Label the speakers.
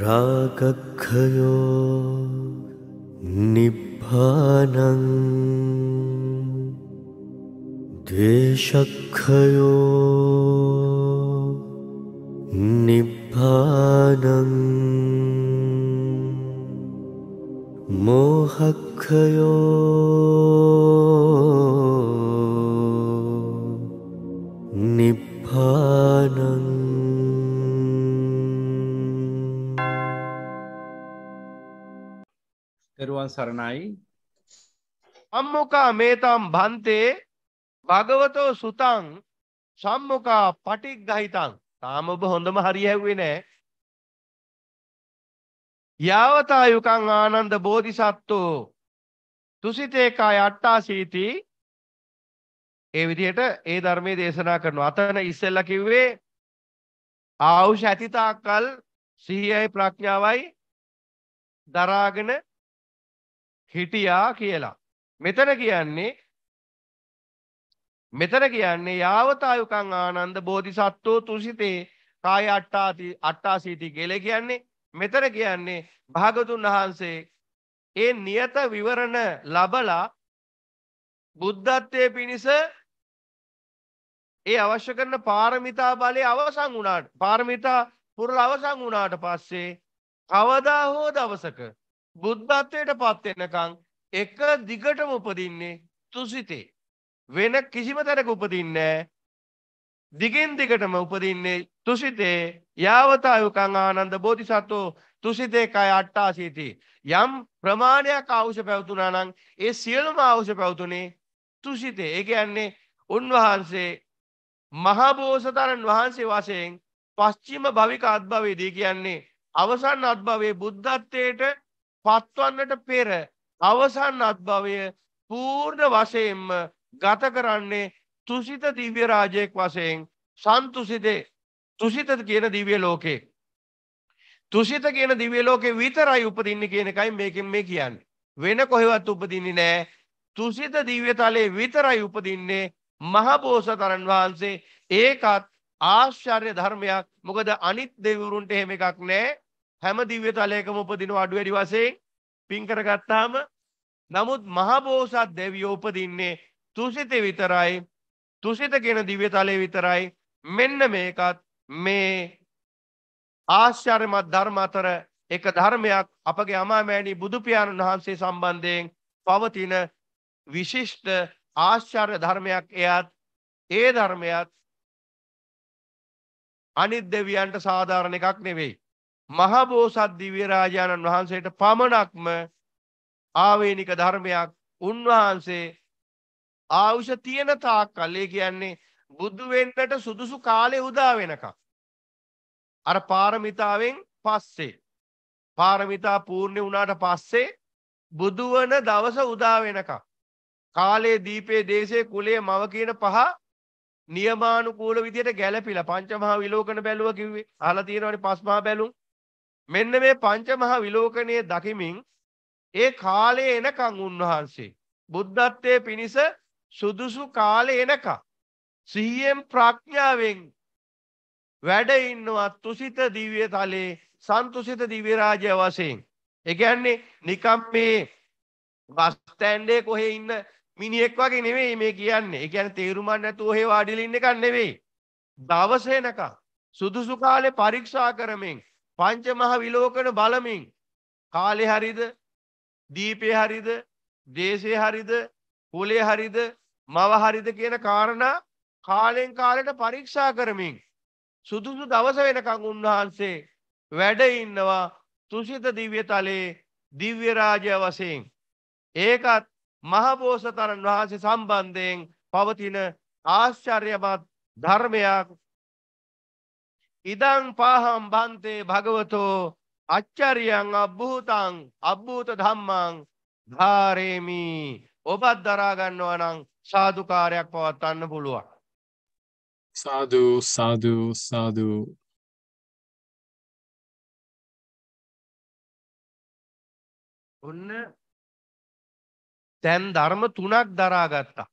Speaker 1: रागखयो निभानं द्वेखयो निभानं मोहक्षयो निभानं තෙරුවන් සරණයි සම්මොකා මේතම් බන්තේ භගවතෝ සුතං සම්මොකා පටික් ගහිතං තාම ඔබ හොඳම හරි හැව්වේ නෑ යාවතායුකං ආනන්ද බෝධිසත්වෝ තුසිතේකා අට්ටාසීති ඒ විදිහට ඒ ධර්මයේ දේශනා කරනවා. අතන ඉස්සෙල්ලා කිව්වේ ආවුෂ ඇතිතාකල් සිහියයි ප්‍රඥාවයි දරාගෙන හිටියා කියලා. මෙතන කියන්නේ මෙතන කියන්නේ යාවතායුකං ආනන්ද බෝධිසත්වෝ තුසිතේ කාය අට්ටාති අට්ටාසීති කියලා කියන්නේ මෙතන කියන්නේ භාගතුන් වහන්සේ ඒ නියත විවරණ ලබලා බුද්ධත්වයේ පිණිස ඒ අවශ්‍ය කරන පාරමිතා බලය අවසන් වුණාට පාරමිතා පුරලා අවසන් වුණාට පස්සේ කවදා හෝ දවසක බුද්ධත්වයට පත් වෙනකන් එක දිගටම උපදින්නේ තුසිතේ. වෙන කිසිම තැනක උපදින්නේ දිගින් දිගටම උපදින්නේ තුසිතේ යාවතායුකං ආනන්ද බෝධිසත්වෝ තුසිතේ කය අට්ටාසීති. යම් ප්‍රමාණයක් අවශ්‍ය පැවතුනා නම් ඒ සියලුම අවශ්‍ය පැවතුනේ තුසිතේ. ඒ කියන්නේ උන්වහන්සේ මහා බෝසතාණන් වහන්සේ වශයෙන් පස්චිම භවික අත්භවයේදී කියන්නේ අවසන් අත්භවයේ බුද්ධත්වයට පත්වන්නට පෙර අවසන් අත්භවය පූර්ණ වශයෙන්ම ගත කරන්නේ තුසිත දිව්‍ය රාජයෙක් වශයෙන් සන්තුසිතේ තුසිත කියන දිව්‍ය ලෝකේ තුසිත කියන දිව්‍ය ලෝකේ විතරයි උපදින්නේ කියන එකයි මේකෙන් මේ කියන්නේ වෙන කොහෙවත් උපදින්නේ නැහැ තුසිත දිව්‍ය තලයේ විතරයි උපදින්නේ මහබෝසතරන් වහන්සේ ඒකත් ආශ්චර්ය ධර්මයක් මොකද අනිත් දෙවිවරුන්ට එහෙම එකක් නැහැ හැම දිව්‍ය තලයකම උපදින අඩු වැඩි වශයෙන් පින් කරගත්තාම නමුත් මහබෝසත් දෙවියෝ උපදින්නේ තුසිත විතරයි තුසිත කියන දිව්‍ය තලය විතරයි මෙන්න මේකත් මේ ආශ්චර්යමත් ධර්ම අතර එක ධර්මයක් අපගේ අමාමෑණී බුදු පියාණන් වහන්සේ සම්බන්ධයෙන් පවතින විශිෂ්ට ආශ්චර්ය ධර්මයක් එයත් ඒ ධර්මයත් අනිත් දෙවියන්ට සාධාරණ එකක් නෙවෙයි මහබෝසත් දිව්‍ය රාජාණන් වහන්සේට පමණක්ම ආවේනික ධර්මයක් උන්වහන්සේ ආයුෂ තියෙන තාක් කල් ඒ කියන්නේ බුදු වෙන්නට සුදුසු කාලේ උදා වෙනකම් අර පාරමිතාවෙන් පස්සේ පාරමිතා පූර්ණ වුණාට පස්සේ බුදු වන දවස උදා වෙනකම් කාලේ දීපේ දේශේ කුලයේ මව කියන පහ නියමානුකූල විදියට ගැළපිලා පංචමහා විලෝකන බැලුවා කිව්වේ අහලා තියෙනවනේ පස්මහා බැලුම් මෙන්න මේ පංචමහා විලෝකණයේ දකිමින් ඒ කාලේ එනකන් උන්වහන්සේ බුද්ධත්වයේ පිණිස සුදුසු කාලේ එනකන් සිහියෙන් ප්‍රඥාවෙන් වැඩ ඉන්නවා තුසිත දිව්‍ය තලයේ සන්තුසිත දිව්‍ය රාජ්‍ය වශයෙන්. ඒ කියන්නේ නිකම් මේ බස් ස්ටෑන්ඩේ කොහේ ඉන්න මිනිහෙක් වගේ නෙවෙයි මේ කියන්නේ. ඒ කියන්නේ තේරුමක් නැතුව ඔහේ වාඩිලා ඉන්න එකක් නෙවෙයි. දවස එනකම් සුදුසු කාලේ පරීක්ෂා කරමින් පංචමහ විලෝකන බලමින් කාලේ හරිද දීපේ හරිද දේශේ හරිද කුලේ හරිද මව හරිද කියන කාරණා කාලෙන් කාලට පරීක්ෂා කරමින් සුදුසු දවස වෙනකන් උන්වහන්සේ වැඩ ඉන්නවා තුසිත දිව්‍යතලයේ දිව්‍ය රාජය වශයෙන් ඒකත් මහබෝසතරන් වහන්සේ සම්බන්ධයෙන් පවතින ආශ්චර්යමත් ධර්මයක් ඉදං පාහම් බන්තේ භගවතෝ අච්චරියං අබ්භූතං අබ්භූත ධම්මං ධාරේමි ඔබත් දරා ගන්නවා නම් සාදුකාරයක් පවත්වන්න පුළුවන් සාදු සාදු සාදු ඔන්න දැන් ධර්ම තුනක් දරාගත්තා